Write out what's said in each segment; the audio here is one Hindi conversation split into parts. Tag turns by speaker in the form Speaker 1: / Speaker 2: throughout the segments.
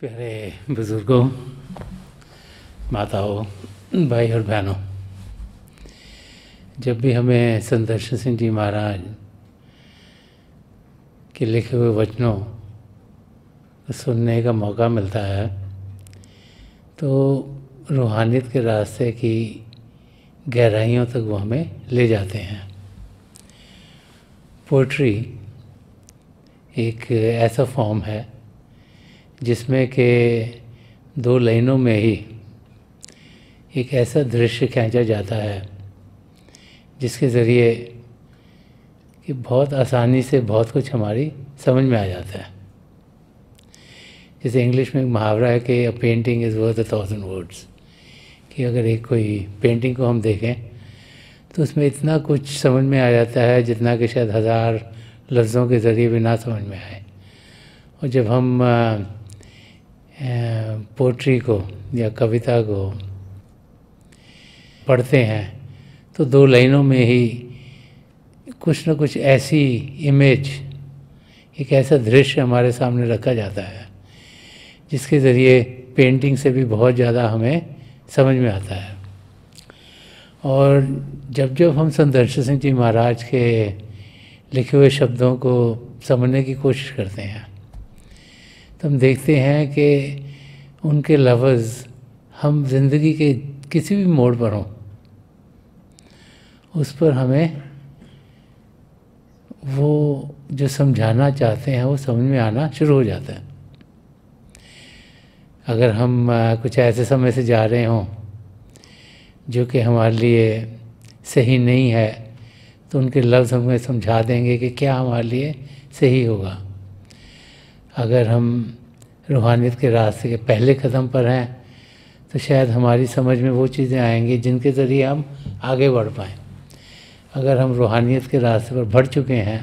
Speaker 1: प्यारे बुजुर्गों माताओं भाई और बहनों जब भी हमें संदर्शन सिंह जी महाराज के लिखे हुए वचनों को सुनने का मौका मिलता है तो रूहानियत के रास्ते की गहराइयों तक वो हमें ले जाते हैं पोइट्री एक ऐसा फॉर्म है जिसमें के दो लाइनों में ही एक ऐसा दृश्य खींचा जाता है जिसके ज़रिए कि बहुत आसानी से बहुत कुछ हमारी समझ में आ जाता है जैसे इंग्लिश में एक मुहावरा है कि a painting is worth a thousand words कि अगर एक कोई पेंटिंग को हम देखें तो उसमें इतना कुछ समझ में आ जाता है जितना कि शायद हज़ार लफ्ज़ों के ज़रिए भी ना समझ में आए और जब हम पोट्री को या कविता को पढ़ते हैं तो दो लाइनों में ही कुछ न कुछ ऐसी इमेज एक ऐसा दृश्य हमारे सामने रखा जाता है जिसके ज़रिए पेंटिंग से भी बहुत ज़्यादा हमें समझ में आता है और जब जब हम संत दर्शन सिंह जी महाराज के लिखे हुए शब्दों को समझने की कोशिश करते हैं तो हम देखते हैं कि उनके लफ्ज़ हम जिंदगी के किसी भी मोड़ पर हों उस पर हमें वो जो समझाना चाहते हैं वो समझ में आना शुरू हो जाता है अगर हम कुछ ऐसे समय से जा रहे हों जो कि हमारे लिए सही नहीं है तो उनके लफ्ज़ हमें समझा देंगे कि क्या हमारे लिए सही होगा अगर हम रूहानियत के रास्ते के पहले कदम पर हैं तो शायद हमारी समझ में वो चीज़ें आएंगी जिनके ज़रिए हम आगे बढ़ पाएँ अगर हम रूहानियत के रास्ते पर बढ़ चुके हैं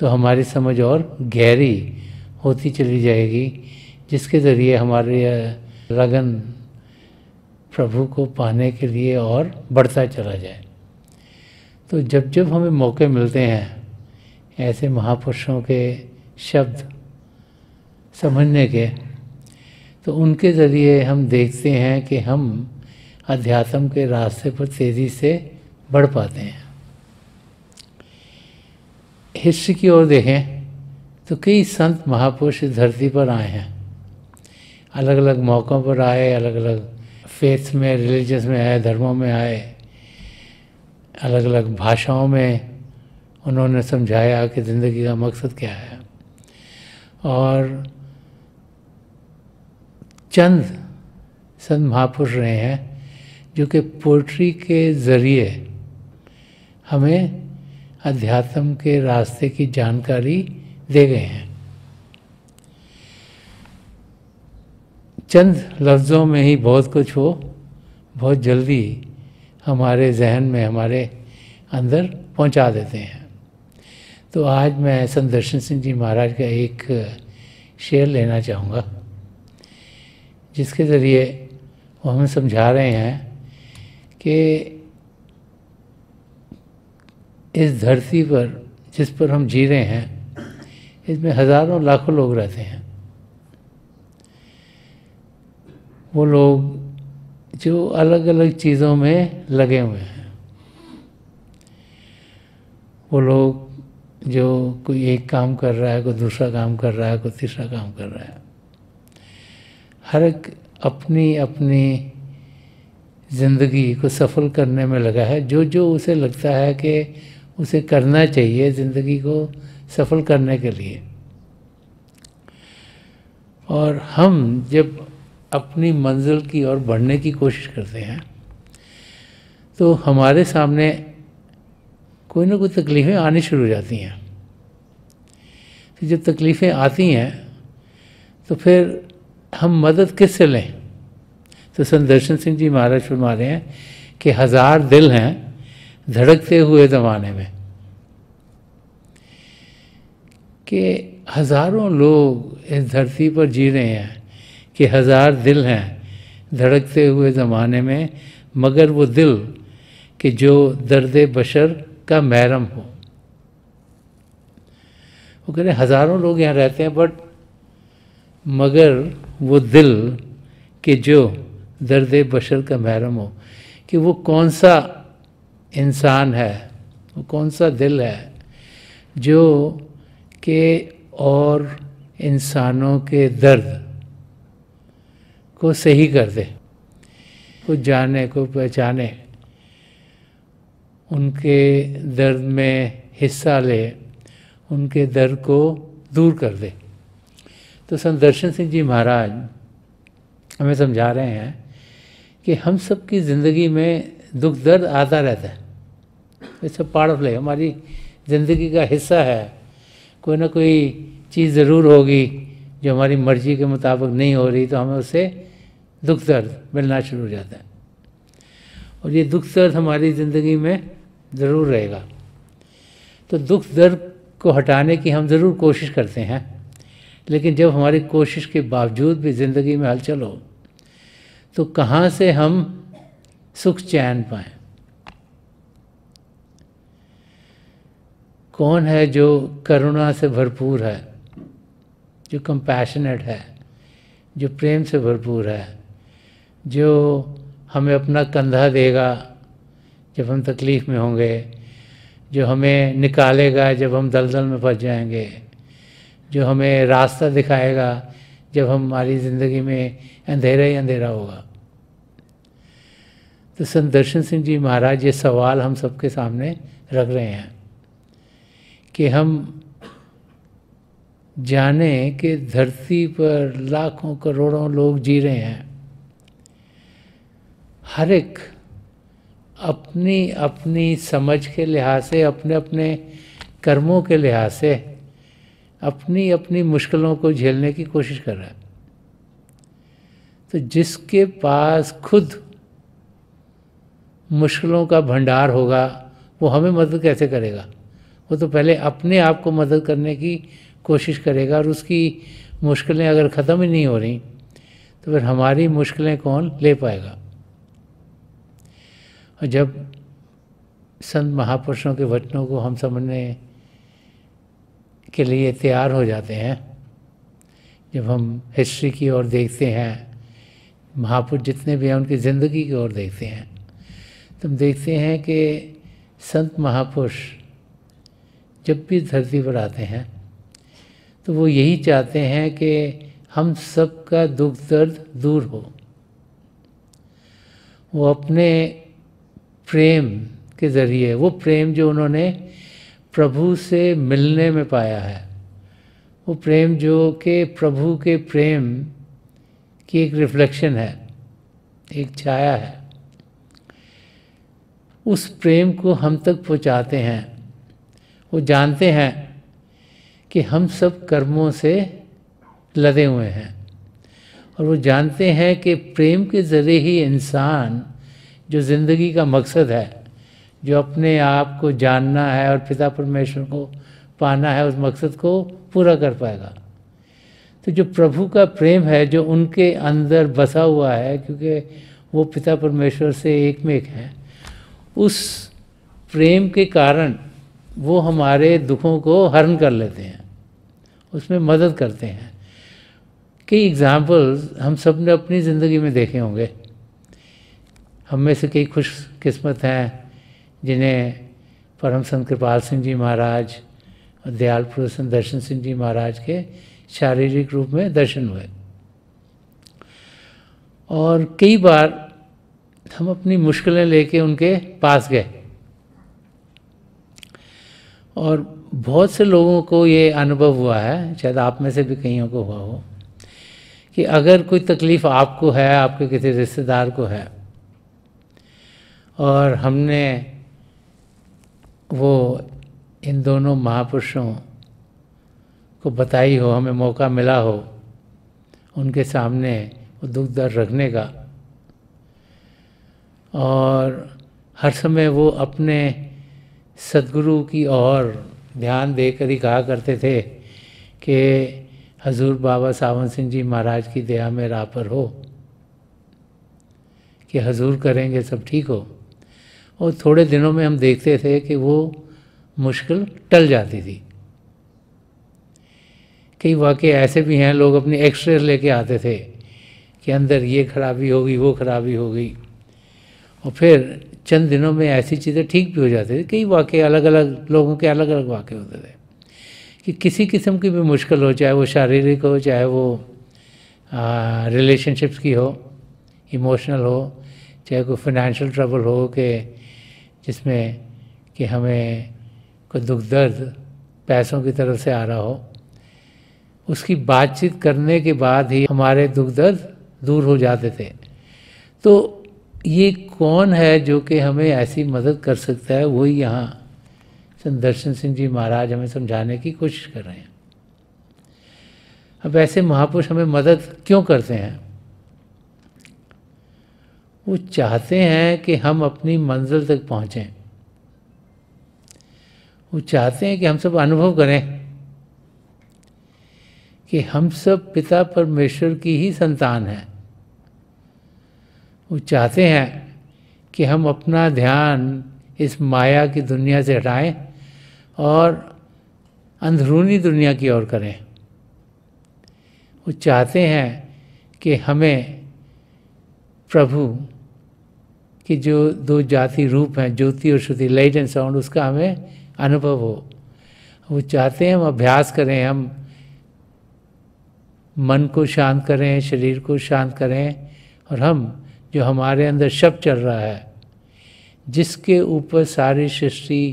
Speaker 1: तो हमारी समझ और गहरी होती चली जाएगी जिसके ज़रिए हमारे लगन प्रभु को पाने के लिए और बढ़ता चला जाए तो जब जब हमें मौके मिलते हैं ऐसे महापुरुषों के शब्द समझने के तो उनके ज़रिए हम देखते हैं कि हम अध्यात्म के रास्ते पर तेज़ी से बढ़ पाते हैं हिस्ट्री की ओर देखें तो कई संत महापुरुष धरती पर आए हैं अलग अलग मौक़ों पर आए अलग अलग फेथ में रिलीजस में आए धर्मों में आए अलग अलग भाषाओं में उन्होंने समझाया कि ज़िंदगी का मकसद क्या है और चंद संत महापुरुष रहे हैं जो कि पोइट्री के ज़रिए हमें अध्यात्म के रास्ते की जानकारी दे गए हैं चंद लफ्ज़ों में ही बहुत कुछ हो बहुत जल्दी हमारे जहन में हमारे अंदर पहुंचा देते हैं तो आज मैं संत दर्शन सिंह जी महाराज का एक शेयर लेना चाहूँगा जिसके ज़रिए वो हमें समझा रहे हैं कि इस धरती पर जिस पर हम जी रहे हैं इसमें हज़ारों लाखों लोग रहते हैं वो लोग जो अलग अलग चीज़ों में लगे हुए हैं वो लोग जो कोई एक काम कर रहा है कोई दूसरा काम कर रहा है कोई तीसरा काम कर रहा है हर एक अपनी अपनी ज़िंदगी को सफल करने में लगा है जो जो उसे लगता है कि उसे करना चाहिए ज़िंदगी को सफल करने के लिए और हम जब अपनी मंजिल की ओर बढ़ने की कोशिश करते हैं तो हमारे सामने कोई ना कोई तकलीफ़ें आनी शुरू हो जाती हैं तो जब तकलीफ़ें आती हैं तो फिर हम मदद किससे लें तो संत दर्शन सिंह जी महाराज फरमा रहे हैं कि हजार दिल हैं धड़कते हुए जमाने में कि हजारों लोग इस धरती पर जी रहे हैं कि हजार दिल हैं धड़कते हुए ज़माने में मगर वो दिल कि जो दर्द बशर का महरम हो वो कह रहे हज़ारों लोग यहाँ रहते हैं बट मगर वो दिल के जो दर्द बशर का महरम हो कि वो कौन सा इंसान है वो कौन सा दिल है जो के और इंसानों के दर्द को सही कर दे को जाने को पहचाने उनके दर्द में हिस्सा ले उनके दर्द को दूर कर दे तो संत दर्शन सिंह जी महाराज हमें समझा रहे हैं कि हम सब की ज़िंदगी में दुख दर्द आता रहता है it's a part of life हमारी ज़िंदगी का हिस्सा है कोई ना कोई चीज़ ज़रूर होगी जो हमारी मर्जी के मुताबिक नहीं हो रही तो हमें उससे दुख दर्द मिलना शुरू हो जाता है और ये दुख दर्द हमारी ज़िंदगी में ज़रूर रहेगा तो दुख दर्द को हटाने की हम ज़रूर कोशिश करते हैं लेकिन जब हमारी कोशिश के बावजूद भी ज़िंदगी में हलचल हो तो कहाँ से हम सुख चैन पाएं कौन है जो करुणा से भरपूर है जो कंपैशनेट है जो प्रेम से भरपूर है जो हमें अपना कंधा देगा जब हम तकलीफ़ में होंगे जो हमें निकालेगा जब हम दलदल में फंस जाएंगे जो हमें रास्ता दिखाएगा जब हमारी ज़िंदगी में अंधेरा ही अंधेरा होगा तो संत दर्शन सिंह जी महाराज ये सवाल हम सबके सामने रख रहे हैं कि हम जाने कि धरती पर लाखों करोड़ों लोग जी रहे हैं हर एक अपनी अपनी समझ के लिहाज से अपने अपने कर्मों के लिहाज से अपनी अपनी मुश्किलों को झेलने की कोशिश कर रहा है तो जिसके पास खुद मुश्किलों का भंडार होगा वो हमें मदद कैसे करेगा वो तो पहले अपने आप को मदद करने की कोशिश करेगा और उसकी मुश्किलें अगर ख़त्म ही नहीं हो रही तो फिर हमारी मुश्किलें कौन ले पाएगा और जब संत महापुरुषों के वचनों को हम समझने के लिए तैयार हो जाते हैं जब हम हिस्ट्री की ओर देखते हैं महापुरुष जितने भी हैं उनकी ज़िंदगी की ओर देखते हैं तो हम देखते हैं कि संत महापुरुष जब भी धरती पर आते हैं तो वो यही चाहते हैं कि हम सब का दुख दर्द दूर हो वो अपने प्रेम के ज़रिए वो प्रेम जो उन्होंने प्रभु से मिलने में पाया है वो प्रेम जो के प्रभु के प्रेम की एक रिफ्लेक्शन है एक छाया है उस प्रेम को हम तक पहुंचाते हैं वो जानते हैं कि हम सब कर्मों से लदे हुए हैं और वो जानते हैं कि प्रेम के ज़रिए ही इंसान जो ज़िंदगी का मकसद है जो अपने आप को जानना है और पिता परमेश्वर को पाना है उस मकसद को पूरा कर पाएगा तो जो प्रभु का प्रेम है जो उनके अंदर बसा हुआ है क्योंकि वो पिता परमेश्वर से एक में एक है उस प्रेम के कारण वो हमारे दुखों को हरण कर लेते हैं उसमें मदद करते हैं कई एग्ज़ाम्पल्स हम सब ने अपनी ज़िंदगी में देखे होंगे हम में से कई खुशकिस्मत हैं जिन्हें परम संत कृपाल सिंह जी महाराज और दयाल पुरुष दर्शन सिंह जी महाराज के शारीरिक रूप में दर्शन हुए और कई बार हम अपनी मुश्किलें लेके उनके पास गए और बहुत से लोगों को ये अनुभव हुआ है शायद आप में से भी कईयों को हुआ हो कि अगर कोई तकलीफ़ आपको है आपके किसी रिश्तेदार को है और हमने वो इन दोनों महापुरुषों को बताई हो हमें मौका मिला हो उनके सामने वो दुख दर्द रखने का और हर समय वो अपने सदगुरु की ओर ध्यान देकर ही कहा करते थे कि हजूर बाबा सावन सिंह जी महाराज की दया में राह पर हो कि हजूर करेंगे सब ठीक हो और थोड़े दिनों में हम देखते थे कि वो मुश्किल टल जाती थी कई वाक्य ऐसे भी हैं लोग अपने एक्सरे लेके आते थे कि अंदर ये खराबी हो गई वो खराबी हो गई और फिर चंद दिनों में ऐसी चीज़ें ठीक भी हो जाती थी कई वाक्य अलग अलग लोगों के अलग अलग वाक्य होते थे कि किसी किस्म की भी मुश्किल हो चाहे वो शारीरिक हो चाहे वो रिलेशनशिप्स की हो इमोशनल हो चाहे कोई फाइनेंशियल ट्रबल हो के जिसमें कि हमें कोई दुख दर्द पैसों की तरफ से आ रहा हो उसकी बातचीत करने के बाद ही हमारे दुख दर्द दूर हो जाते थे तो ये कौन है जो कि हमें ऐसी मदद कर सकता है वही यहाँ दर्शन सिंह जी महाराज हमें समझाने की कोशिश कर रहे हैं अब ऐसे महापुरुष हमें मदद क्यों करते हैं वो चाहते हैं कि हम अपनी मंजिल तक पहुँचें वो चाहते हैं कि हम सब अनुभव करें कि हम सब पिता परमेश्वर की ही संतान हैं वो चाहते हैं कि हम अपना ध्यान इस माया की दुनिया से हटाएं और अंदरूनी दुनिया की ओर करें वो चाहते हैं कि हमें प्रभु कि जो दो जाति रूप हैं ज्योति और श्रुति लाइट एंड साउंड उसका हमें अनुभव हो वो चाहते हैं हम अभ्यास करें हम मन को शांत करें शरीर को शांत करें और हम जो हमारे अंदर शब्द चल रहा है जिसके ऊपर सारी सृष्टि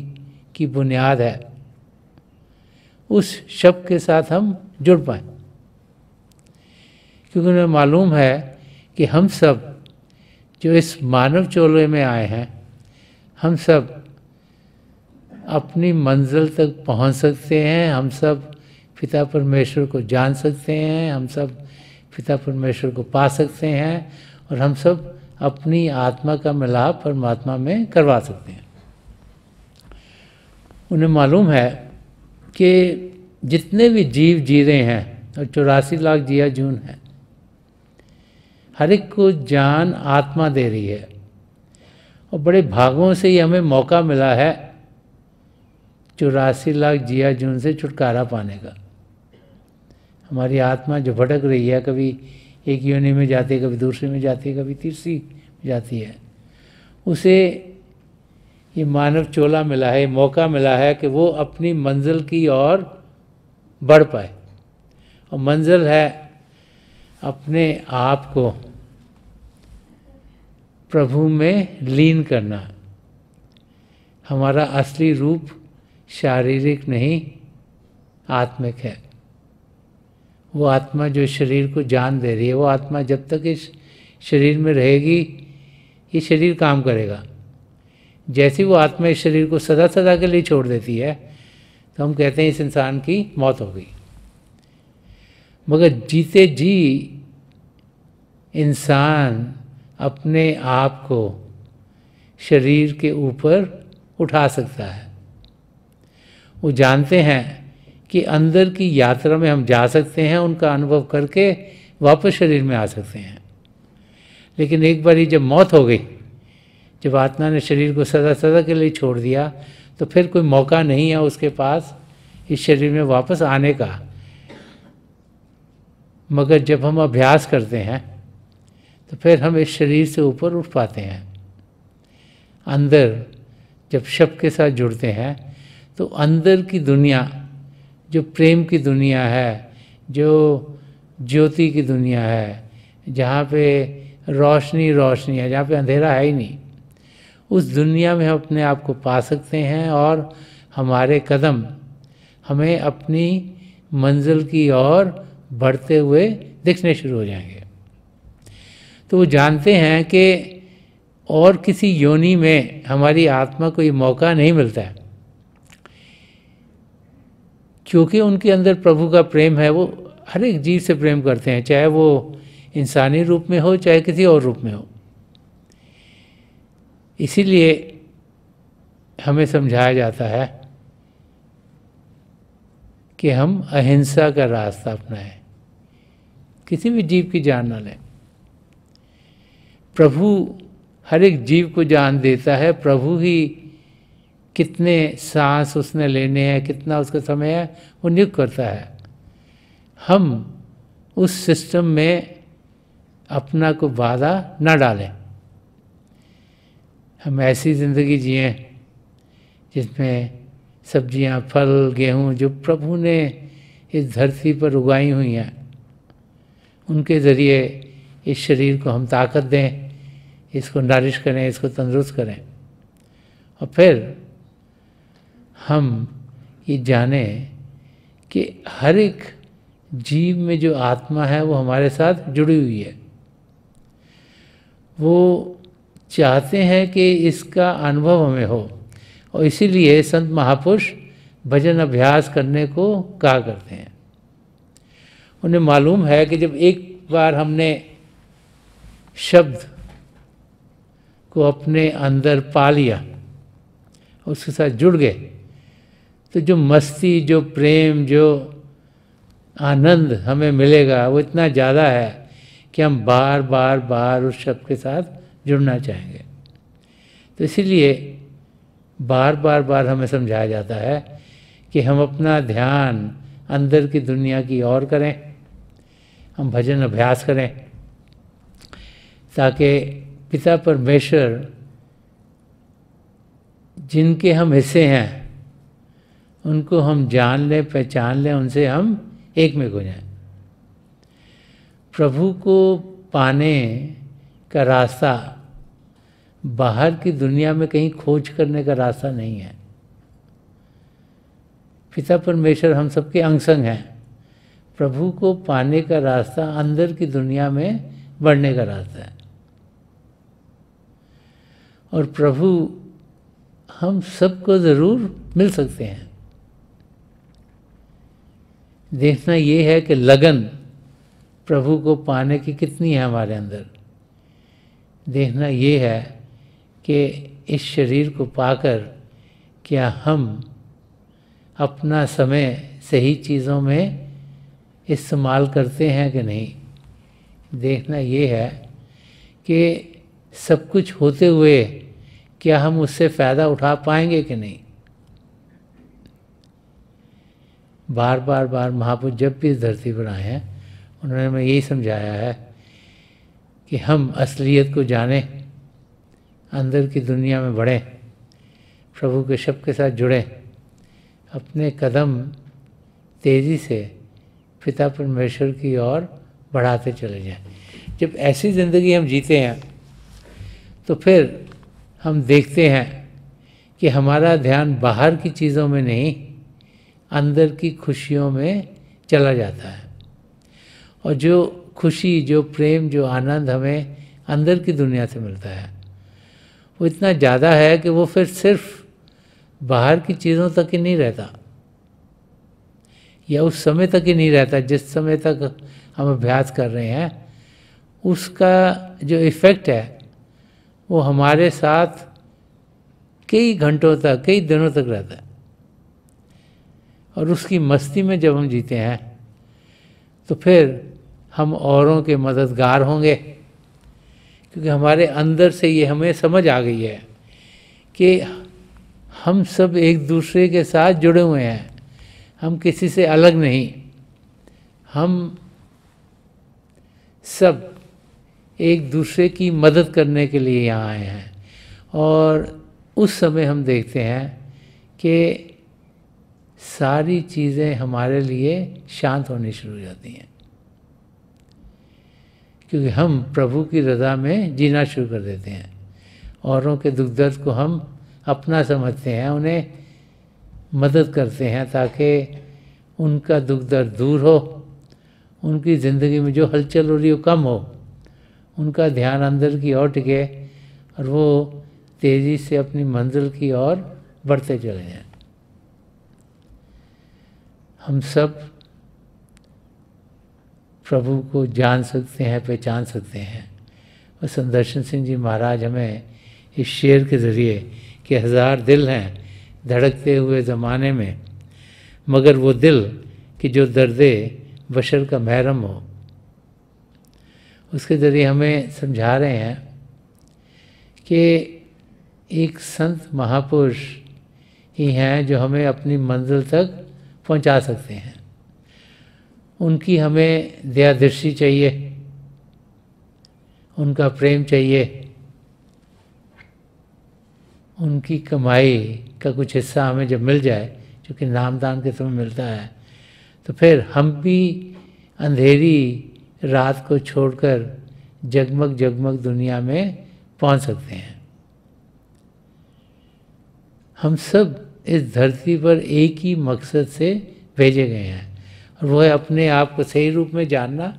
Speaker 1: की बुनियाद है उस शब्द के साथ हम जुड़ पाए क्योंकि उन्हें मालूम है कि हम सब जो इस मानव चोले में आए हैं हम सब अपनी मंजिल तक पहुंच सकते हैं हम सब पिता परमेश्वर को जान सकते हैं हम सब पिता परमेश्वर को पा सकते हैं और हम सब अपनी आत्मा का मिलाप परमात्मा में करवा सकते हैं उन्हें मालूम है कि जितने भी जीव जी रहे हैं और चौरासी लाख जिया जून हैं हर एक को जान आत्मा दे रही है और बड़े भागों से ही हमें मौका मिला है चौरासी लाख जिया जून से छुटकारा पाने का हमारी आत्मा जो भटक रही है कभी एक योनि में जाती है कभी दूसरे में जाती है कभी तीसरी में जाती है उसे ये मानव चोला मिला है मौका मिला है कि वो अपनी मंजिल की ओर बढ़ पाए और मंजिल है अपने आप को प्रभु में लीन करना हमारा असली रूप शारीरिक नहीं आत्मिक है वो आत्मा जो शरीर को जान दे रही है वो आत्मा जब तक इस शरीर में रहेगी ये शरीर काम करेगा जैसे वो आत्मा इस शरीर को सदा सदा के लिए छोड़ देती है तो हम कहते हैं इस इंसान की मौत हो गई मगर जीते जी इंसान अपने आप को शरीर के ऊपर उठा सकता है वो जानते हैं कि अंदर की यात्रा में हम जा सकते हैं उनका अनुभव करके वापस शरीर में आ सकते हैं लेकिन एक बार जब मौत हो गई जब आत्मा ने शरीर को सदा सदा के लिए छोड़ दिया तो फिर कोई मौका नहीं है उसके पास इस शरीर में वापस आने का मगर जब हम अभ्यास करते हैं तो फिर हम इस शरीर से ऊपर उठ पाते हैं अंदर जब शब्द के साथ जुड़ते हैं तो अंदर की दुनिया जो प्रेम की दुनिया है जो ज्योति की दुनिया है जहाँ पे रोशनी रोशनी है जहाँ पे अंधेरा है ही नहीं उस दुनिया में हम अपने आप को पा सकते हैं और हमारे कदम हमें अपनी मंजिल की ओर बढ़ते हुए दिखने शुरू हो जाएंगे तो वो जानते हैं कि और किसी योनि में हमारी आत्मा को ये मौका नहीं मिलता है क्योंकि उनके अंदर प्रभु का प्रेम है वो हर एक जीव से प्रेम करते हैं चाहे वो इंसानी रूप में हो चाहे किसी और रूप में हो इसीलिए हमें समझाया जाता है कि हम अहिंसा का रास्ता अपनाएं किसी भी जीव की जान ना लें प्रभु हर एक जीव को जान देता है प्रभु ही कितने सांस उसने लेने हैं कितना उसका समय है वो नियुक्त करता है हम उस सिस्टम में अपना को बाधा ना डालें हम ऐसी ज़िंदगी जिए जिसमें सब्जियां, फल गेहूं जो प्रभु ने इस धरती पर उगाई हुई हैं उनके ज़रिए इस शरीर को हम ताकत दें इसको नारिश करें इसको तंदुरुस्त करें और फिर हम ये जाने कि हर एक जीव में जो आत्मा है वो हमारे साथ जुड़ी हुई है वो चाहते हैं कि इसका अनुभव हमें हो और इसीलिए संत महापुरुष भजन अभ्यास करने को कहा करते हैं उन्हें मालूम है कि जब एक बार हमने शब्द को अपने अंदर पा लिया उसके साथ जुड़ गए तो जो मस्ती जो प्रेम जो आनंद हमें मिलेगा वो इतना ज़्यादा है कि हम बार बार बार उस शब्द के साथ जुड़ना चाहेंगे तो इसीलिए बार बार बार हमें समझाया जाता है कि हम अपना ध्यान अंदर की दुनिया की ओर करें हम भजन अभ्यास करें ताकि पिता परमेश्वर जिनके हम हिस्से हैं उनको हम जान लें पहचान लें उनसे हम एक में हो जाए प्रभु को पाने का रास्ता बाहर की दुनिया में कहीं खोज करने का रास्ता नहीं है पिता परमेश्वर हम सबके अंग संग हैं प्रभु को पाने का रास्ता अंदर की दुनिया में बढ़ने का रास्ता है और प्रभु हम सबको ज़रूर मिल सकते हैं देखना ये है कि लगन प्रभु को पाने की कितनी है हमारे अंदर देखना ये है कि इस शरीर को पाकर क्या हम अपना समय सही चीज़ों में इस्तेमाल करते हैं कि नहीं देखना ये है कि सब कुछ होते हुए क्या हम उससे फ़ायदा उठा पाएंगे कि नहीं बार बार बार महापुरुष जब भी इस धरती पर आए हैं उन्होंने हमें यही समझाया है कि हम असलियत को जाने अंदर की दुनिया में बढ़ें प्रभु के शब्द के साथ जुड़ें अपने कदम तेज़ी से पिता परमेश्वर की ओर बढ़ाते चले जाएं जब ऐसी ज़िंदगी हम जीते हैं तो फिर हम देखते हैं कि हमारा ध्यान बाहर की चीज़ों में नहीं अंदर की खुशियों में चला जाता है और जो खुशी जो प्रेम जो आनंद हमें अंदर की दुनिया से मिलता है वो इतना ज़्यादा है कि वो फिर सिर्फ बाहर की चीज़ों तक ही नहीं रहता या उस समय तक ही नहीं रहता जिस समय तक हम अभ्यास कर रहे हैं उसका जो इफ़ेक्ट है वो हमारे साथ कई घंटों तक कई दिनों तक रहता है और उसकी मस्ती में जब हम जीते हैं तो फिर हम औरों के मददगार होंगे क्योंकि हमारे अंदर से ये हमें समझ आ गई है कि हम सब एक दूसरे के साथ जुड़े हुए हैं हम किसी से अलग नहीं हम सब एक दूसरे की मदद करने के लिए यहाँ आए हैं और उस समय हम देखते हैं कि सारी चीज़ें हमारे लिए शांत होनी शुरू हो जाती हैं क्योंकि हम प्रभु की रजा में जीना शुरू कर देते हैं औरों के दुख दर्द को हम अपना समझते हैं उन्हें मदद करते हैं ताकि उनका दुख दर्द दूर हो उनकी ज़िंदगी में जो हलचल हो रही हो कम हो उनका ध्यान अंदर की ओर टिके और वो तेज़ी से अपनी मंजिल की ओर बढ़ते चले जाएं हम सब प्रभु को जान सकते हैं पहचान सकते हैं और संदर्शन सिंह जी महाराज हमें इस शेर के ज़रिए कि हज़ार दिल हैं धड़कते हुए ज़माने में मगर वो दिल कि जो दर्दे बशर का महरम हो उसके ज़रिए हमें समझा रहे हैं कि एक संत महापुरुष ही हैं जो हमें अपनी मंजिल तक पहुंचा सकते हैं उनकी हमें दयादृष्टि चाहिए उनका प्रेम चाहिए उनकी कमाई का कुछ हिस्सा हमें जब मिल जाए क्योंकि नामदान के समय मिलता है तो फिर हम भी अंधेरी रात को छोड़कर जगमग जगमग दुनिया में पहुंच सकते हैं हम सब इस धरती पर एक ही मकसद से भेजे गए हैं और वह है अपने आप को सही रूप में जानना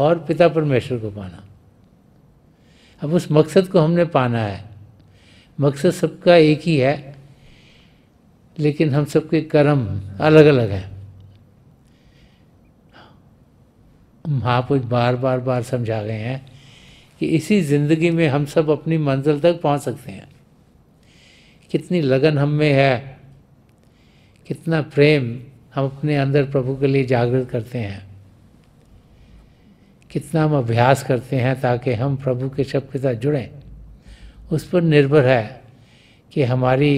Speaker 1: और पिता परमेश्वर को पाना अब उस मकसद को हमने पाना है मकसद सबका एक ही है लेकिन हम सबके कर्म अलग अलग हैं महापुरुष बार बार बार समझा गए हैं कि इसी ज़िंदगी में हम सब अपनी मंजिल तक पहुंच सकते हैं कितनी लगन हम में है कितना प्रेम हम अपने अंदर प्रभु के लिए जागृत करते हैं कितना हम अभ्यास करते हैं ताकि हम प्रभु के शब्द के साथ जुड़ें उस पर निर्भर है कि हमारी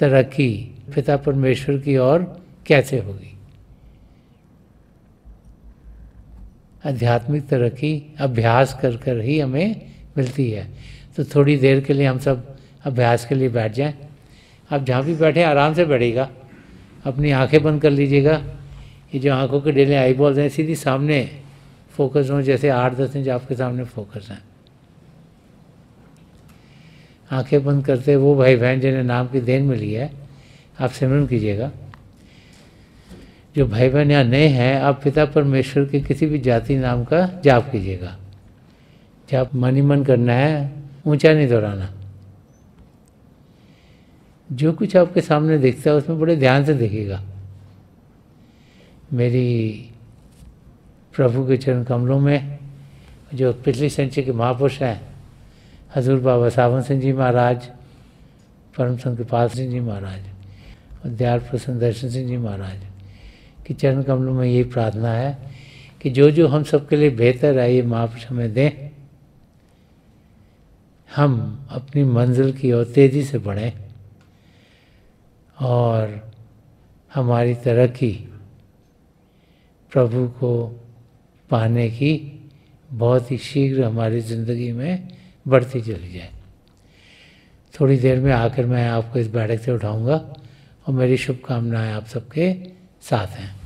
Speaker 1: तरक्की पिता परमेश्वर की ओर कैसे होगी आध्यात्मिक तरक्की अभ्यास कर कर ही हमें मिलती है तो थोड़ी देर के लिए हम सब अभ्यास के लिए बैठ जाएं आप जहाँ भी बैठे आराम से बैठेगा अपनी आंखें बंद कर लीजिएगा ये जो आंखों के डेले आई बॉल्स हैं सीधी सामने फोकस हों जैसे आठ दस इंच आपके सामने फोकस हैं आंखें बंद करते वो भाई बहन जिन्हें नाम की देन मिली है आप सिमरन कीजिएगा जो भाई बहन यहाँ नए हैं आप पिता परमेश्वर के किसी भी जाति नाम का जाप कीजिएगा जाप मन ही मन करना है ऊंचा नहीं दोहराना जो कुछ आपके सामने दिखता है उसमें बड़े ध्यान से देखिएगा मेरी प्रभु के चरण कमलों में जो पिछली सेंचुरी के महापुरुष हैं हजूर बाबा सावन सिंह जी महाराज परम संत कृपाल सिंह जी महाराज और दयाल प्रसन्न दर्शन सिंह जी महाराज कि चरण कमलों में यही प्रार्थना है कि जो जो हम सबके लिए बेहतर है ये माफ समय दें हम अपनी मंजिल की ओर तेज़ी से बढ़ें और हमारी तरक्की प्रभु को पाने की बहुत ही शीघ्र हमारी ज़िंदगी में बढ़ती चली जाए थोड़ी देर में आकर मैं आपको इस बैठक से उठाऊंगा और मेरी शुभकामनाएं आप सबके साथ हैं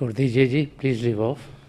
Speaker 1: छोड़ दीजिए जी प्लीज़ लिव ऑफ